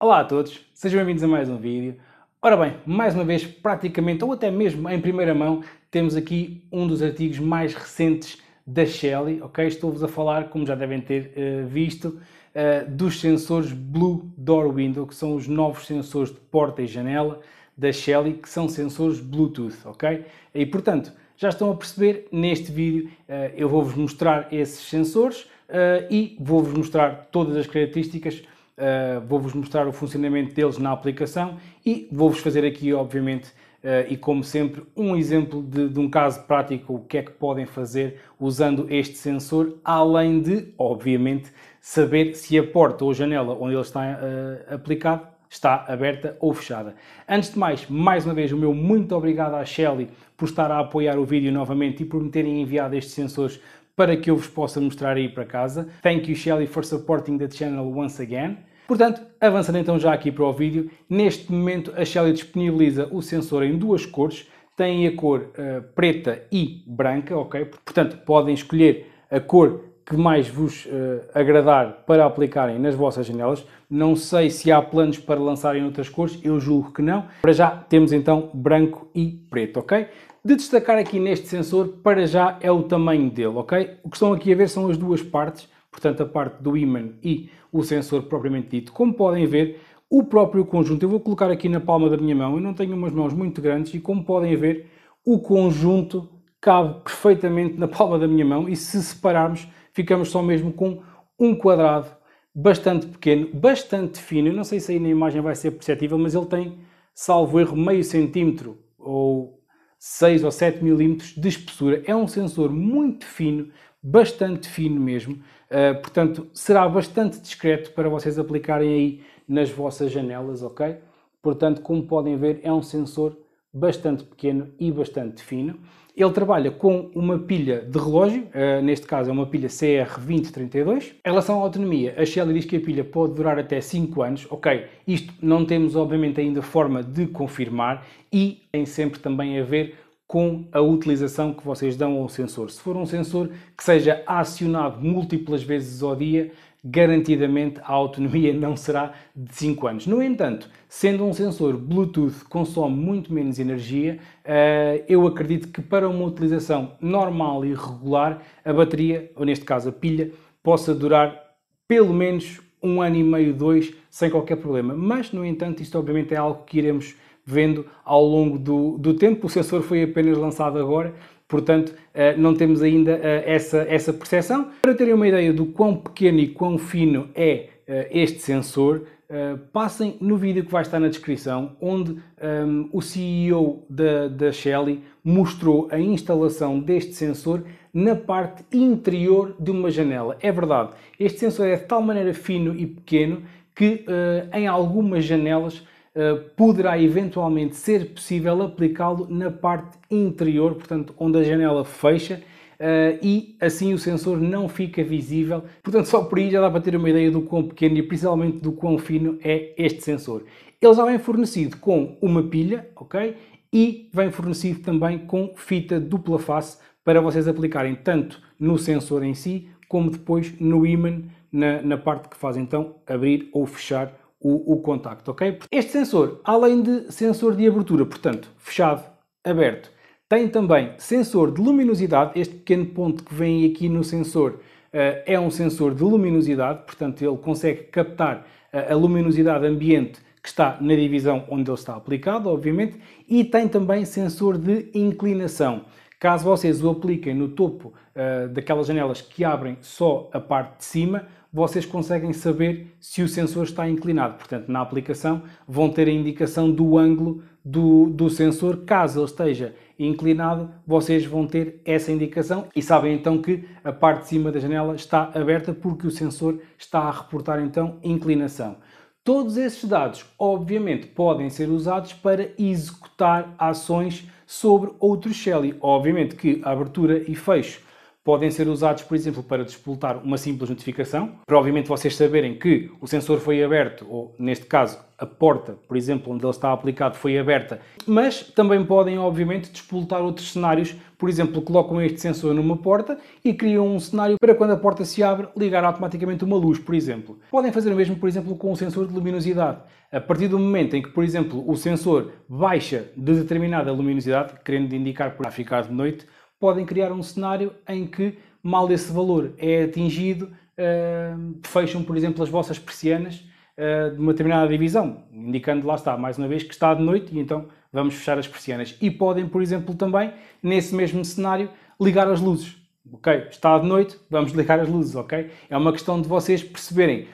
Olá a todos, sejam bem-vindos a mais um vídeo. Ora bem, mais uma vez, praticamente ou até mesmo em primeira mão, temos aqui um dos artigos mais recentes da Shelly, ok? Estou-vos a falar, como já devem ter uh, visto, uh, dos sensores Blue Door Window, que são os novos sensores de porta e janela da Shelly, que são sensores Bluetooth, ok? E portanto, já estão a perceber, neste vídeo uh, eu vou-vos mostrar esses sensores e vou-vos mostrar todas as características Uh, vou-vos mostrar o funcionamento deles na aplicação e vou-vos fazer aqui, obviamente, uh, e como sempre, um exemplo de, de, um caso prático, o que é que podem fazer usando este sensor, além de, obviamente, saber se a porta ou a janela onde ele está uh, aplicado está aberta ou fechada. Antes de mais, mais uma vez, o meu muito obrigado à Shelly por estar a apoiar o vídeo novamente e por me terem enviado estes sensores para que eu vos possa mostrar aí para casa. Thank you Shelly for supporting the channel once again. Portanto, avançando então já aqui para o vídeo, neste momento a Xiaomi disponibiliza o sensor em duas cores, tem a cor uh, preta e branca, ok? Portanto, podem escolher a cor que mais vos uh, agradar para aplicarem nas vossas janelas. Não sei se há planos para lançarem outras cores, eu julgo que não. Para já temos então branco e preto, ok? De destacar aqui neste sensor, para já é o tamanho dele, ok? O que estão aqui a ver são as duas partes portanto a parte do ímã e o sensor propriamente dito. Como podem ver, o próprio conjunto, eu vou colocar aqui na palma da minha mão, eu não tenho umas mãos muito grandes e como podem ver, o conjunto cabe perfeitamente na palma da minha mão e se separarmos, ficamos só mesmo com um quadrado bastante pequeno, bastante fino, eu não sei se aí na imagem vai ser perceptível, mas ele tem, salvo erro, meio centímetro ou 6 ou 7 milímetros de espessura. É um sensor muito fino, bastante fino mesmo, eh, portanto, será bastante discreto para vocês aplicarem aí nas vossas janelas, ok? Portanto, como podem ver, é um sensor bastante pequeno e bastante fino. Ele trabalha com uma pilha de relógio, eh, neste caso é uma pilha CR2032. Em relação à autonomia, a Shell diz que a pilha pode durar até 5 anos. Ok, isto não temos obviamente ainda forma de confirmar e tem sempre também a ver com a utilização que vocês dão ao sensor. Se for um sensor que seja acionado múltiplas vezes ao dia, garantidamente a autonomia não será de 5 anos. No entanto, sendo um sensor Bluetooth consome muito menos energia, eh, eu acredito que para uma utilização normal e regular, a bateria, ou neste caso a pilha, possa durar pelo menos um ano e meio, dois, sem qualquer problema. Mas, no entanto, isto obviamente é algo que iremos vendo ao longo do, do tempo. O sensor foi apenas lançado agora, portanto eh, não temos ainda eh, essa, essa percepção. Para terem uma ideia do quão pequeno e quão fino é eh, este sensor, passem no vídeo que vai estar na descrição, onde um, ehm, o CEO da, da Shelly mostrou a instalação deste sensor na parte interior de uma janela. É verdade, este sensor é de tal maneira fino e pequeno que uh, em algumas janelas eh, poderá eventualmente ser possível aplicá-lo na parte interior, portanto, onde a janela fecha. Eh, e assim o sensor não fica visível, portanto, só por aí já dá para ter uma ideia do quão pequeno e principalmente do quão fino é este sensor. Ele já vem fornecido com uma pilha, ok? E vem fornecido também com fita dupla face para vocês aplicarem tanto no sensor em si como depois no ímã na, na, parte que faz então abrir ou fechar o, o contacto, ok? Este sensor, além de sensor de abertura, portanto, fechado, aberto, tem também sensor de luminosidade, este pequeno ponto que vem aqui no sensor Uh, é um sensor de luminosidade, portanto ele consegue captar uh, a luminosidade ambiente que está na divisão onde ele está aplicado, obviamente, e tem também sensor de inclinação. Caso vocês o apliquem no topo uh, daquelas janelas que abrem só a parte de cima, vocês conseguem saber se o sensor está inclinado. Portanto, na aplicação vão ter a indicação do ângulo do, do sensor. Caso ele esteja inclinado, vocês vão ter essa indicação e sabem então que a parte de cima da janela está aberta porque o sensor está a reportar então inclinação. Todos esses dados, obviamente, podem ser usados para executar ações sobre outro Shell. Obviamente que abertura e fecho podem ser usados, por exemplo, para disputar uma simples notificação, para obviamente vocês saberem que o sensor foi aberto, ou neste caso a porta, por exemplo, onde ele está aplicado foi aberta, mas também podem, obviamente, disputar outros cenários. Por exemplo, colocam este sensor numa porta e criam um cenário para quando a porta se abre ligar automaticamente uma luz, por exemplo. Podem fazer o mesmo, por exemplo, com o um sensor de luminosidade. A partir do momento em que, por exemplo, o sensor baixa de determinada luminosidade, querendo indicar para ficar de noite, podem criar um cenário em que, mal esse valor é atingido, ah, fecham, por exemplo, as vossas persianas eh, de uma determinada divisão, indicando lá está, mais uma vez, que está de noite e então vamos fechar as persianas. E podem, por exemplo, também, nesse mesmo cenário, ligar as luzes. Ok? Está de noite, vamos ligar as luzes, ok? É uma questão de vocês perceberem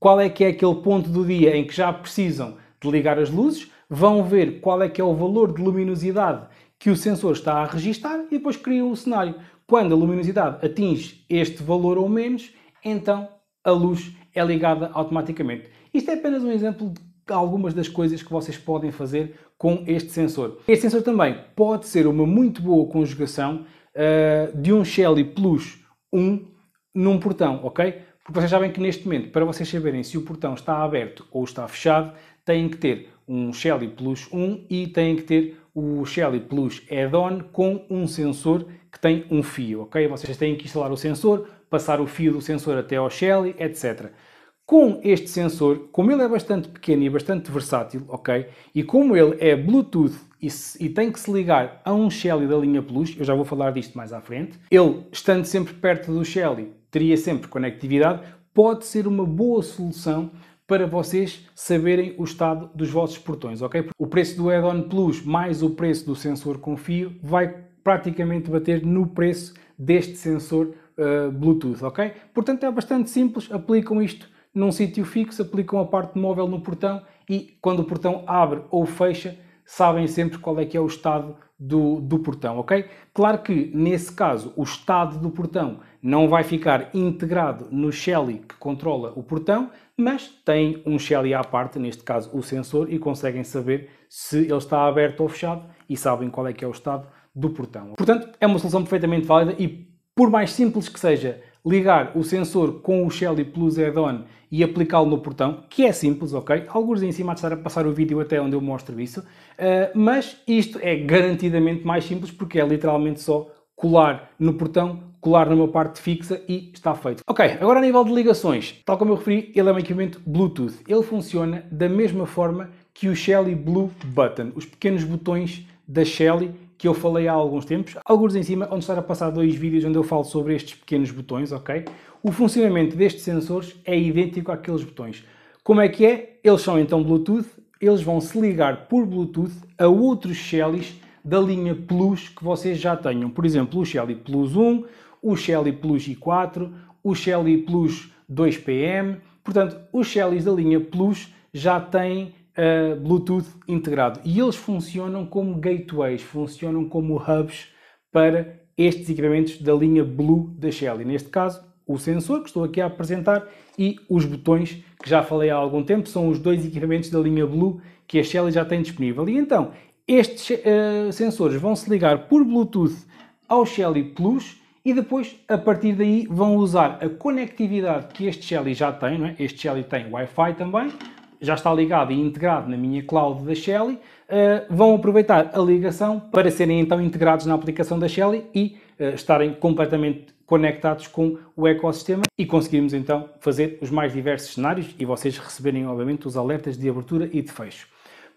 qual é que é aquele ponto do dia em que já precisam de ligar as luzes, vão ver qual é que é o valor de luminosidade que o sensor está a registar e depois criam o cenário. Quando a luminosidade atinge este valor ou menos, então a luz é ligada automaticamente. Isto é apenas um exemplo de algumas das coisas que vocês podem fazer com este sensor. Este sensor também pode ser uma muito boa conjugação uh, de um Shelly Plus 1 num portão, ok? Porque vocês sabem que neste momento, para vocês saberem se o portão está aberto ou está fechado, têm que ter um Shelly Plus 1 e têm que ter o Shelly Plus Add-on com um sensor que tem um fio, ok? Vocês têm que instalar o sensor, passar o fio do sensor até ao Shelly, etc. Com este sensor, como ele é bastante pequeno e bastante versátil, ok? E como ele é Bluetooth e, se, e tem que se ligar a um Shelly da linha Plus, eu já vou falar disto mais à frente, ele, estando sempre perto do Shelly, teria sempre conectividade, pode ser uma boa solução para vocês saberem o estado dos vossos portões, ok? O preço do add-on Plus mais o preço do sensor Confio vai praticamente bater no preço deste sensor uh, Bluetooth, ok? Portanto, é bastante simples, aplicam isto num sítio fixo, aplicam a parte móvel no portão e quando o portão abre ou fecha, sabem sempre qual é que é o estado do, do portão, ok? Claro que nesse caso o estado do portão não vai ficar integrado no Shelly que controla o portão, mas tem um Shelly à parte, neste caso o sensor, e conseguem saber se ele está aberto ou fechado e sabem qual é que é o estado do portão. Portanto, é uma solução perfeitamente válida e por mais simples que seja ligar o sensor com o Shelly Plus Add-on e aplicá-lo no portão, que é simples, ok? Alguns em cima de estar a passar o vídeo até onde eu mostro isso, ah, mas isto é garantidamente mais simples porque é literalmente só colar no portão, colar numa parte fixa e está feito. Ok, agora a nível de ligações, tal como eu referi, ele é um equipamento Bluetooth. Ele funciona da mesma forma que o Shelly Blue Button, os pequenos botões da Shelly que eu falei há alguns tempos, alguns em cima, onde estará a passar dois vídeos onde eu falo sobre estes pequenos botões, ok? O funcionamento destes sensores é idêntico àqueles botões. Como é que é? Eles são então Bluetooth, eles vão se ligar por Bluetooth a outros Shellys da linha Plus que vocês já tenham. Por exemplo, o Shelly Plus 1, o Shelly Plus i4, o Shelly Plus 2PM. Portanto, os Shellys da linha Plus já têm uh, Bluetooth integrado. E eles funcionam como gateways, funcionam como hubs para estes equipamentos da linha Blue da Shelly. Neste caso, o sensor que estou aqui a apresentar e os botões que já falei há algum tempo, são os dois equipamentos da linha Blue que a Shelly já tem disponível. E então, estes uh, sensores vão se ligar por Bluetooth ao Shelly Plus e depois, a partir daí, vão usar a conectividade que este Shelly já tem, não é? este Shelly tem Wi-Fi também, já está ligado e integrado na minha cloud da Shelly, eh, vão aproveitar a ligação para serem então integrados na aplicação da Shelly e eh, estarem completamente conectados com o ecossistema e conseguirmos então fazer os mais diversos cenários e vocês receberem obviamente os alertas de abertura e de fecho.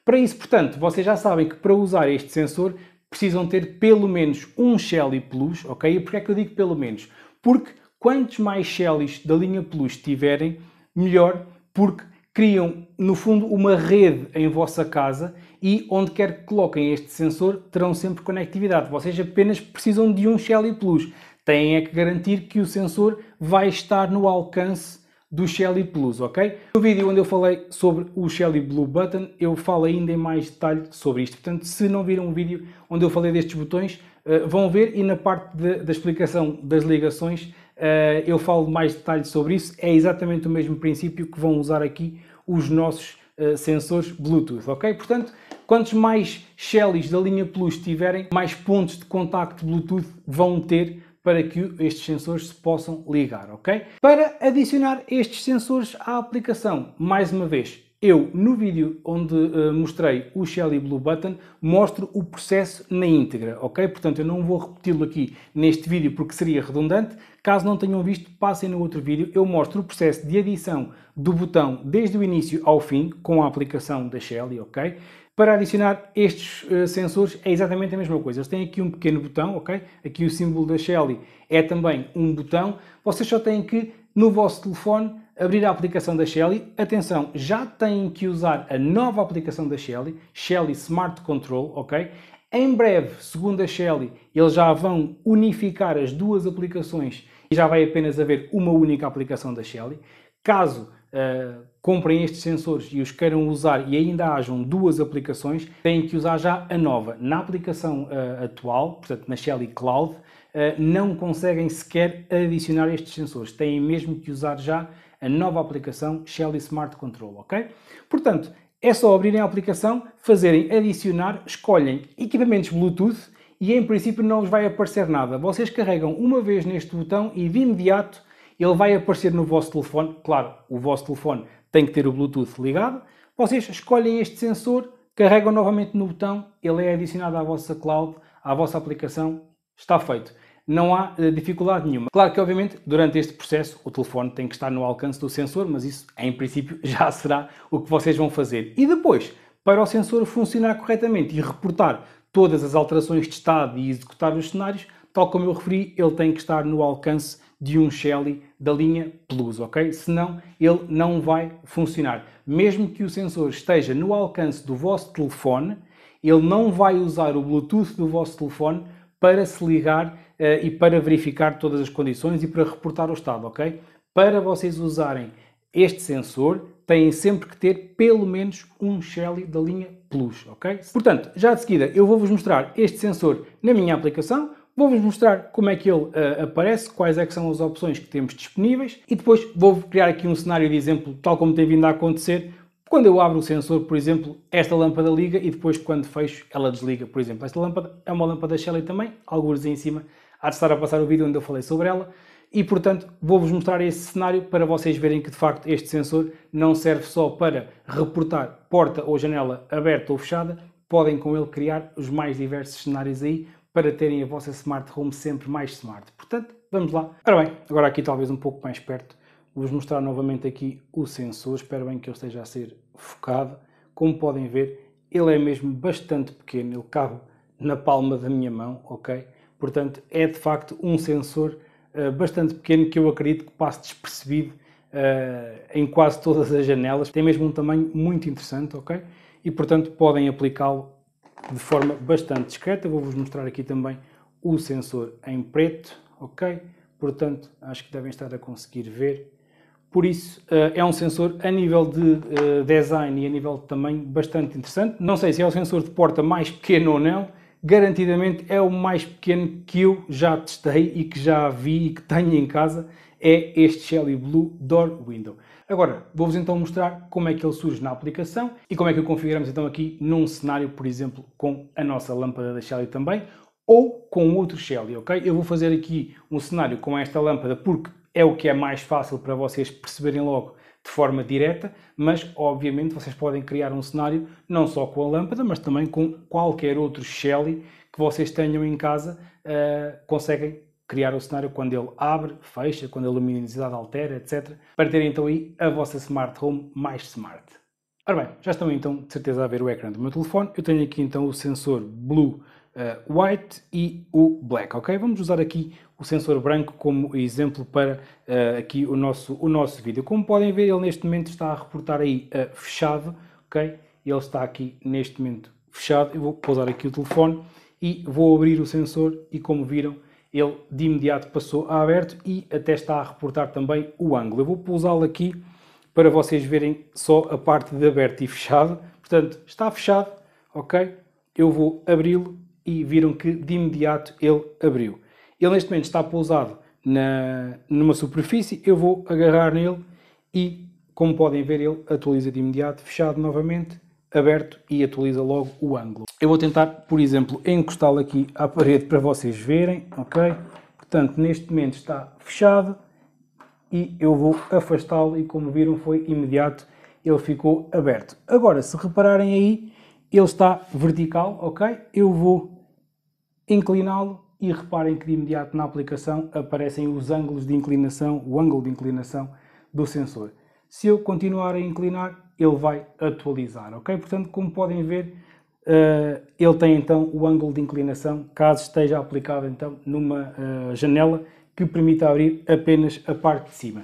Para isso, portanto, vocês já sabem que para usar este sensor precisam ter pelo menos um Shelly Plus, ok? E porquê é que eu digo pelo menos? Porque quantos mais Shellys da linha Plus tiverem, melhor, porque criam, no fundo, uma rede em vossa casa e onde quer que coloquem este sensor terão sempre conectividade. Vocês apenas precisam de um Shelly Plus. Têm é que garantir que o sensor vai estar no alcance do Shelly Plus, ok? No vídeo onde eu falei sobre o Shelly Blue Button, eu falo ainda em mais detalhe sobre isto. Portanto, se não viram o vídeo onde eu falei destes botões, eh, vão ver e na parte de, da explicação das ligações eh, eu falo mais detalhes sobre isso. É exatamente o mesmo princípio que vão usar aqui os nossos eh, sensores Bluetooth, ok? Portanto, quantos mais Shellys da linha Plus tiverem, mais pontos de contacto Bluetooth vão ter para que estes sensores se possam ligar, ok? Para adicionar estes sensores à aplicação, mais uma vez, eu no vídeo onde uh, mostrei o Shelly Blue Button mostro o processo na íntegra, ok? Portanto, eu não vou repeti-lo aqui neste vídeo porque seria redundante, Caso não tenham visto, passem no outro vídeo, eu mostro o processo de adição do botão desde o início ao fim, com a aplicação da Shelly, ok? Para adicionar estes uh, sensores é exatamente a mesma coisa. Eles têm aqui um pequeno botão, ok? Aqui o símbolo da Shelly é também um botão. Vocês só têm que, no vosso telefone, abrir a aplicação da Shelly. Atenção, já têm que usar a nova aplicação da Shelly, Shelly Smart Control, ok? Em breve, segundo a Shelley, eles já vão unificar as duas aplicações e já vai apenas haver uma única aplicação da Shelley. Caso uh, comprem estes sensores e os queiram usar e ainda hajam duas aplicações, têm que usar já a nova. Na aplicação uh, atual, portanto na Shelley Cloud, uh, não conseguem sequer adicionar estes sensores. Têm mesmo que usar já a nova aplicação Shelley Smart Control, ok? Portanto, é só abrirem a aplicação, fazerem adicionar, escolhem equipamentos Bluetooth e em princípio não vos vai aparecer nada. Vocês carregam uma vez neste botão e de imediato ele vai aparecer no vosso telefone. Claro, o vosso telefone tem que ter o Bluetooth ligado. Vocês escolhem este sensor, carregam novamente no botão, ele é adicionado à vossa cloud, à vossa aplicação, está feito não há eh, dificuldade nenhuma. Claro que, obviamente, durante este processo o telefone tem que estar no alcance do sensor, mas isso, em princípio, já será o que vocês vão fazer. E depois, para o sensor funcionar corretamente e reportar todas as alterações de estado e executar os cenários, tal como eu referi, ele tem que estar no alcance de um Shelly da linha Plus, ok? Senão ele não vai funcionar. Mesmo que o sensor esteja no alcance do vosso telefone, ele não vai usar o Bluetooth do vosso telefone para se ligar uh, e para verificar todas as condições e para reportar o estado, ok? Para vocês usarem este sensor, têm sempre que ter pelo menos um Shelly da linha Plus, ok? Portanto, já de seguida eu vou-vos mostrar este sensor na minha aplicação, vou-vos mostrar como é que ele uh, aparece, quais é são as opções que temos disponíveis e depois vou criar aqui um cenário de exemplo, tal como tem vindo a acontecer, quando eu abro o sensor, por exemplo, esta lâmpada liga e depois quando fecho, ela desliga, por exemplo. Esta lâmpada é uma lâmpada Shelley também, alguns em cima, há de estar a passar o vídeo onde eu falei sobre ela. E, portanto, vou-vos mostrar esse cenário para vocês verem que, de facto, este sensor não serve só para reportar porta ou janela aberta ou fechada, podem com ele criar os mais diversos cenários aí para terem a vossa Smart Home sempre mais smart. Portanto, vamos lá. Ora bem, agora aqui talvez um pouco mais perto vos mostrar novamente aqui o sensor, espero bem que ele esteja a ser focado. Como podem ver, ele é mesmo bastante pequeno, ele cabe na palma da minha mão, ok? Portanto, é de facto um sensor uh, bastante pequeno que eu acredito que passe despercebido uh, em quase todas as janelas. Tem mesmo um tamanho muito interessante, ok? E portanto podem aplicá-lo de forma bastante discreta. Vou-vos mostrar aqui também o sensor em preto, ok? Portanto, acho que devem estar a conseguir ver por isso, eh, é um sensor a nível de eh, design e a nível de tamanho bastante interessante. Não sei se é o sensor de porta mais pequeno ou não, garantidamente é o mais pequeno que eu já testei e que já vi e que tenho em casa, é este Shelly Blue Door Window. Agora, vou-vos então mostrar como é que ele surge na aplicação e como é que o configuramos então aqui num cenário, por exemplo, com a nossa lâmpada da Shelly também, ou com outro Shelly, ok? Eu vou fazer aqui um cenário com esta lâmpada porque é o que é mais fácil para vocês perceberem logo de forma direta, mas obviamente vocês podem criar um cenário não só com a lâmpada, mas também com qualquer outro Shelly que vocês tenham em casa, uh, conseguem criar o cenário quando ele abre, fecha, quando a luminosidade altera, etc. Para terem então aí a vossa Smart Home mais smart. Ora bem, já estão então de certeza a ver o ecrã do meu telefone. Eu tenho aqui então o sensor Blue uh, white e o black, ok? Vamos usar aqui o sensor branco como exemplo para uh, aqui o nosso, o nosso vídeo. Como podem ver, ele neste momento está a reportar aí uh, fechado, ok? Ele está aqui neste momento fechado. Eu vou pousar aqui o telefone e vou abrir o sensor e como viram, ele de imediato passou a aberto e até está a reportar também o ângulo. Eu vou pousá-lo aqui para vocês verem só a parte de aberto e fechado. Portanto, está fechado, ok? Eu vou abri-lo e viram que de imediato ele abriu. Ele neste momento está pousado na, numa superfície, eu vou agarrar nele e, como podem ver, ele atualiza de imediato, fechado novamente, aberto e atualiza logo o ângulo. Eu vou tentar, por exemplo, encostá-lo aqui à parede para vocês verem, ok? Portanto, neste momento está fechado e eu vou afastá-lo e como viram foi imediato, ele ficou aberto. Agora, se repararem aí, ele está vertical, ok? Eu vou incliná-lo e reparem que de imediato na aplicação aparecem os ângulos de inclinação, o ângulo de inclinação do sensor. Se eu continuar a inclinar, ele vai atualizar, ok? Portanto, como podem ver, uh, ele tem então o ângulo de inclinação, caso esteja aplicado então numa uh, janela que permita abrir apenas a parte de cima.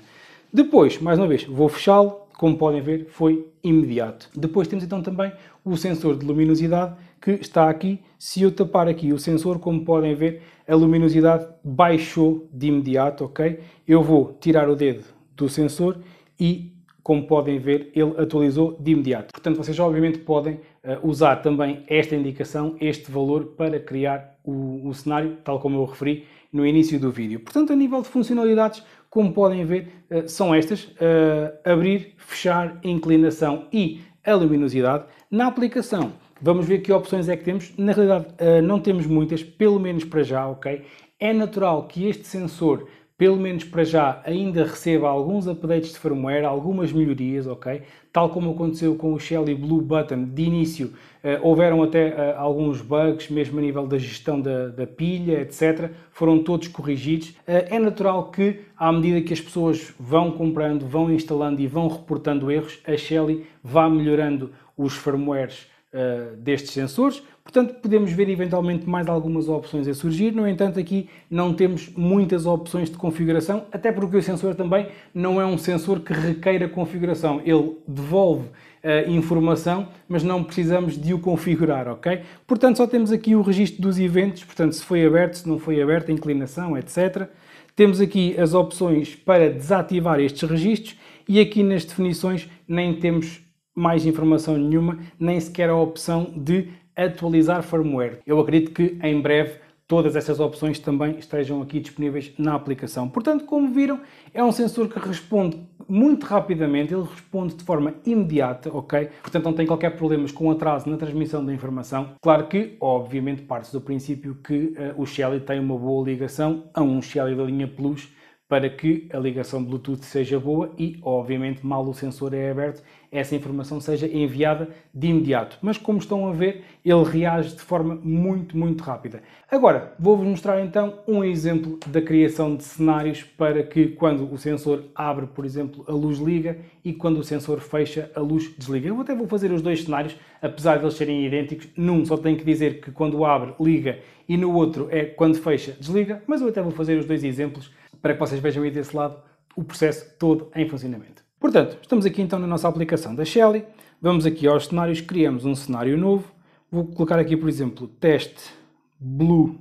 Depois, mais uma vez, vou fechá-lo, como podem ver, foi imediato. Depois temos então também o sensor de luminosidade, que está aqui. Se eu tapar aqui o sensor, como podem ver, a luminosidade baixou de imediato, ok? Eu vou tirar o dedo do sensor e, como podem ver, ele atualizou de imediato. Portanto, vocês obviamente podem eh, usar também esta indicação, este valor, para criar o, o cenário, tal como eu referi no início do vídeo. Portanto, a nível de funcionalidades, como podem ver, eh, são estas. Eh, abrir, fechar, inclinação e a luminosidade. Na aplicação, Vamos ver que opções é que temos. Na realidade, eh, não temos muitas, pelo menos para já, ok? É natural que este sensor, pelo menos para já, ainda receba alguns updates de firmware, algumas melhorias, ok? Tal como aconteceu com o Shelly Blue Button, de início eh, houveram até eh, alguns bugs, mesmo a nível da gestão da, da pilha, etc. Foram todos corrigidos. é natural que, à medida que as pessoas vão comprando, vão instalando e vão reportando erros, a Shelly vá melhorando os firmwares uh, destes sensores. Portanto, podemos ver eventualmente mais algumas opções a surgir. No entanto, aqui não temos muitas opções de configuração, até porque o sensor também não é um sensor que requeira configuração. Ele devolve uh, informação, mas não precisamos de o configurar, ok? Portanto, só temos aqui o registro dos eventos, portanto, se foi aberto, se não foi aberto, a inclinação, etc. Temos aqui as opções para desativar estes registros e aqui nas definições nem temos mais informação nenhuma, nem sequer a opção de atualizar firmware. Eu acredito que em breve todas essas opções também estejam aqui disponíveis na aplicação. Portanto, como viram, é um sensor que responde muito rapidamente, ele responde de forma imediata, ok? Portanto, não tem qualquer problemas com atraso na transmissão da informação. Claro que, obviamente, parte do princípio que uh, o Shelly tem uma boa ligação a um Shelly da linha Plus para que a ligação Bluetooth seja boa e, obviamente, mal o sensor é aberto, essa informação seja enviada de imediato. Mas como estão a ver, ele reage de forma muito, muito rápida. Agora, vou-vos mostrar então um exemplo da criação de cenários para que quando o sensor abre, por exemplo, a luz liga e quando o sensor fecha, a luz desliga. Eu até vou fazer os dois cenários, apesar de eles serem idênticos. Num só tenho que dizer que quando abre, liga e no outro é quando fecha, desliga. Mas eu até vou fazer os dois exemplos para que vocês vejam aí desse lado o processo todo em funcionamento. Portanto, estamos aqui então na nossa aplicação da Shelly, vamos aqui aos cenários, criamos um cenário novo, vou colocar aqui, por exemplo, teste blue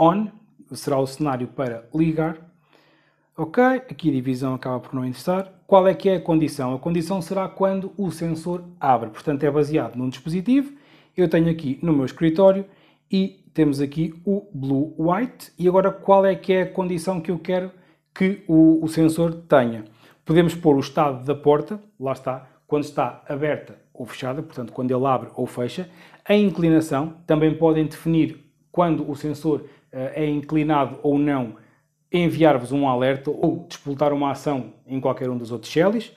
on, será o cenário para ligar, ok, aqui a divisão acaba por não interessar, qual é que é a condição? A condição será quando o sensor abre, portanto é baseado num dispositivo, eu tenho aqui no meu escritório e temos aqui o blue white, e agora qual é que é a condição que eu quero que o, o sensor tenha? Podemos pôr o estado da porta, lá está, quando está aberta ou fechada, portanto, quando ele abre ou fecha. A inclinação, também podem definir quando o sensor eh, é inclinado ou não, enviar-vos um alerta ou disputar uma ação em qualquer um dos outros shells.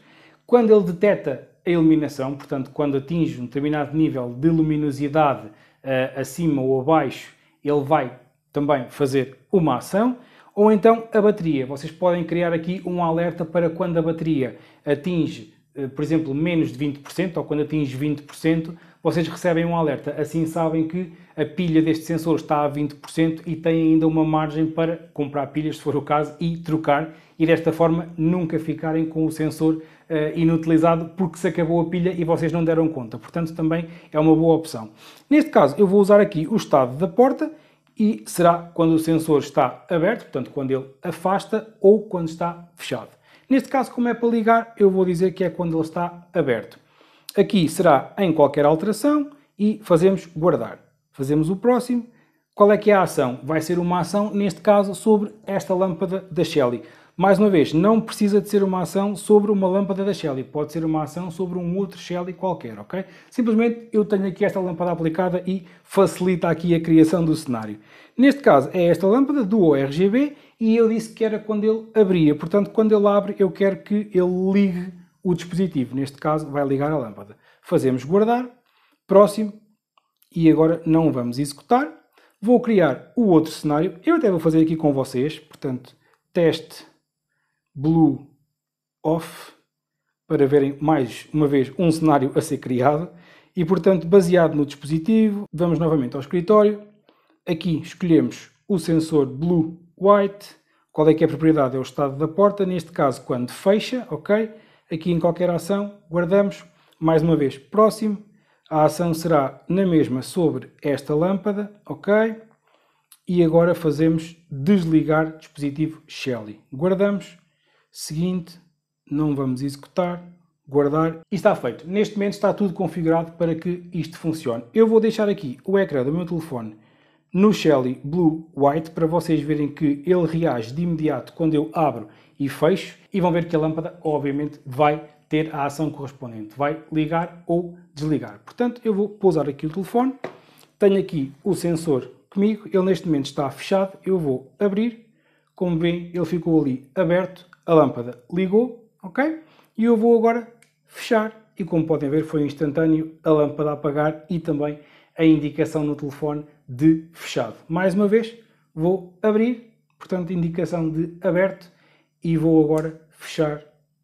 Quando ele detecta a iluminação, portanto, quando atinge um determinado nível de luminosidade eh, acima ou abaixo, ele vai também fazer uma ação. Ou então a bateria. Vocês podem criar aqui um alerta para quando a bateria atinge, eh, por exemplo, menos de 20% ou quando atinge 20%, vocês recebem um alerta. Assim sabem que a pilha deste sensor está a 20% e têm ainda uma margem para comprar pilhas, se for o caso, e trocar. E desta forma nunca ficarem com o sensor uh, inutilizado porque se acabou a pilha e vocês não deram conta. Portanto, também é uma boa opção. Neste caso, eu vou usar aqui o estado da porta e será quando o sensor está aberto, portanto quando ele afasta ou quando está fechado. Neste caso, como é para ligar, eu vou dizer que é quando ele está aberto. Aqui será em qualquer alteração e fazemos guardar. Fazemos o próximo. Qual é que é a ação? Vai ser uma ação, neste caso, sobre esta lâmpada da Shelly. Mais uma vez, não precisa de ser uma ação sobre uma lâmpada da Shelly, pode ser uma ação sobre um outro Shelly qualquer, ok? Simplesmente eu tenho aqui esta lâmpada aplicada e facilita aqui a criação do cenário. Neste caso é esta lâmpada do ORGB e eu disse que era quando ele abria, portanto quando ele abre eu quero que ele ligue o dispositivo, neste caso vai ligar a lâmpada. Fazemos guardar, próximo, e agora não vamos executar. Vou criar o outro cenário, eu até vou fazer aqui com vocês, portanto, teste Blue Off para verem mais uma vez um cenário a ser criado e portanto baseado no dispositivo vamos novamente ao escritório aqui escolhemos o sensor Blue White qual é que é a propriedade é o estado da porta neste caso quando fecha ok aqui em qualquer ação guardamos mais uma vez próximo a ação será na mesma sobre esta lâmpada ok e agora fazemos desligar dispositivo Shelly guardamos seguinte, não vamos executar, guardar e está feito. Neste momento está tudo configurado para que isto funcione. Eu vou deixar aqui o ecrã do meu telefone no Shelly Blue White para vocês verem que ele reage de imediato quando eu abro e fecho e vão ver que a lâmpada obviamente vai ter a ação correspondente, vai ligar ou desligar. Portanto, eu vou pousar aqui o telefone, tenho aqui o sensor comigo, ele neste momento está fechado, eu vou abrir, como bem ele ficou ali aberto, a lâmpada ligou, ok? E eu vou agora fechar e como podem ver foi instantâneo a lâmpada apagar e também a indicação no telefone de fechado. Mais uma vez, vou abrir, portanto indicação de aberto e vou agora fechar,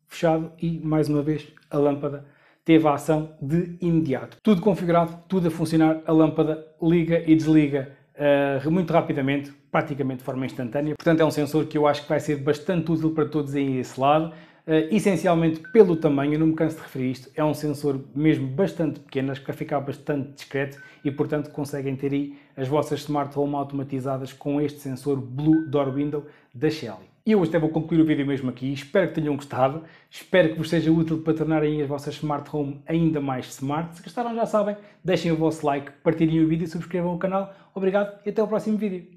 fechado e mais uma vez a lâmpada teve a ação de imediato. Tudo configurado, tudo a funcionar, a lâmpada liga e desliga uh, muito rapidamente, praticamente de forma instantânea. Portanto, é um sensor que eu acho que vai ser bastante útil para todos aí desse lado. Uh, essencialmente pelo tamanho, não me canso de referir isto, é um sensor mesmo bastante pequeno, acho que vai ficar bastante discreto e, portanto, conseguem ter aí as vossas smart home automatizadas com este sensor Blue Door Window da Shelly. E eu até vou concluir o vídeo mesmo aqui. Espero que tenham gostado. Espero que vos seja útil para tornarem as vossas smart home ainda mais smart. Se gostaram, já sabem, deixem o vosso like, partilhem o vídeo, subscrevam o canal. Obrigado e até o próximo vídeo.